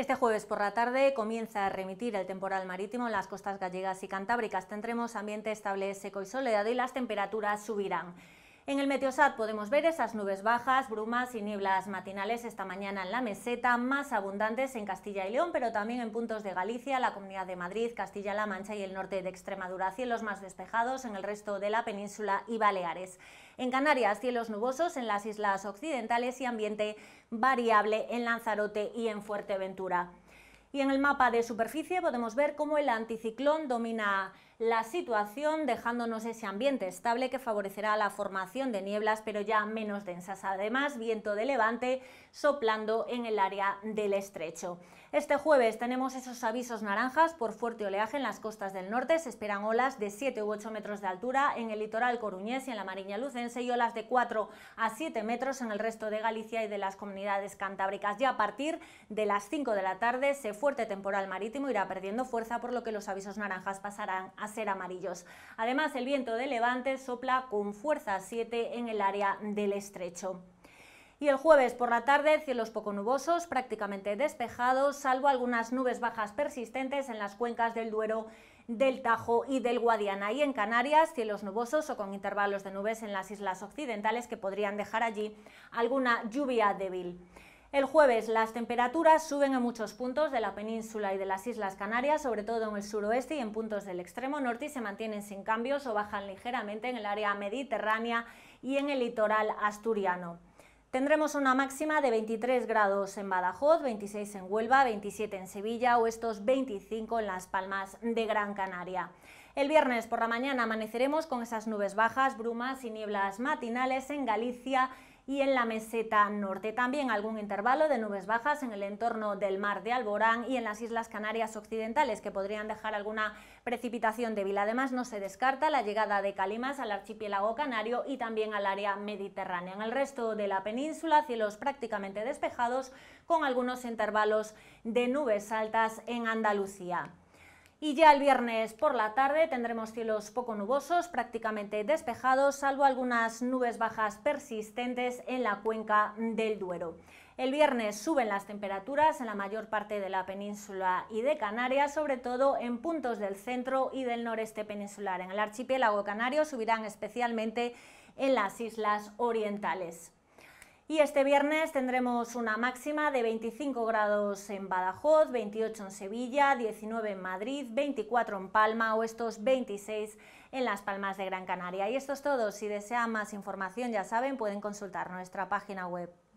Este jueves por la tarde comienza a remitir el temporal marítimo en las costas gallegas y cantábricas. Tendremos ambiente estable, seco y soleado y las temperaturas subirán. En el Meteosat podemos ver esas nubes bajas, brumas y nieblas matinales esta mañana en la meseta, más abundantes en Castilla y León, pero también en puntos de Galicia, la Comunidad de Madrid, Castilla-La Mancha y el norte de Extremadura. Cielos más despejados en el resto de la península y Baleares. En Canarias, cielos nubosos en las islas occidentales y ambiente variable en Lanzarote y en Fuerteventura. Y en el mapa de superficie podemos ver cómo el anticiclón domina la situación, dejándonos ese ambiente estable que favorecerá la formación de nieblas, pero ya menos densas. Además, viento de levante soplando en el área del estrecho. Este jueves tenemos esos avisos naranjas por fuerte oleaje en las costas del norte. Se esperan olas de 7 u 8 metros de altura en el litoral coruñés y en la Mariña Lucense y olas de 4 a 7 metros en el resto de Galicia y de las comunidades cantábricas. Ya a partir de las 5 de la tarde se fuerte temporal marítimo irá perdiendo fuerza, por lo que los avisos naranjas pasarán a ser amarillos. Además, el viento de levante sopla con fuerza 7 en el área del estrecho. Y el jueves por la tarde, cielos poco nubosos, prácticamente despejados, salvo algunas nubes bajas persistentes en las cuencas del Duero, del Tajo y del Guadiana. Y en Canarias, cielos nubosos o con intervalos de nubes en las islas occidentales que podrían dejar allí alguna lluvia débil. El jueves las temperaturas suben en muchos puntos de la península y de las Islas Canarias, sobre todo en el suroeste y en puntos del extremo norte, y se mantienen sin cambios o bajan ligeramente en el área mediterránea y en el litoral asturiano. Tendremos una máxima de 23 grados en Badajoz, 26 en Huelva, 27 en Sevilla o estos 25 en Las Palmas de Gran Canaria. El viernes por la mañana amaneceremos con esas nubes bajas, brumas y nieblas matinales en Galicia y en la meseta norte. También algún intervalo de nubes bajas en el entorno del mar de Alborán y en las Islas Canarias Occidentales que podrían dejar alguna precipitación débil. Además, no se descarta la llegada de calimas al archipiélago canario y también al área mediterránea. En el resto de la península, cielos prácticamente despejados con algunos intervalos de nubes altas en Andalucía. Y ya el viernes por la tarde tendremos cielos poco nubosos, prácticamente despejados, salvo algunas nubes bajas persistentes en la cuenca del Duero. El viernes suben las temperaturas en la mayor parte de la península y de Canarias, sobre todo en puntos del centro y del noreste peninsular. En el archipiélago canario subirán especialmente en las islas orientales. Y este viernes tendremos una máxima de 25 grados en Badajoz, 28 en Sevilla, 19 en Madrid, 24 en Palma o estos 26 en Las Palmas de Gran Canaria. Y esto es todo. Si desean más información, ya saben, pueden consultar nuestra página web.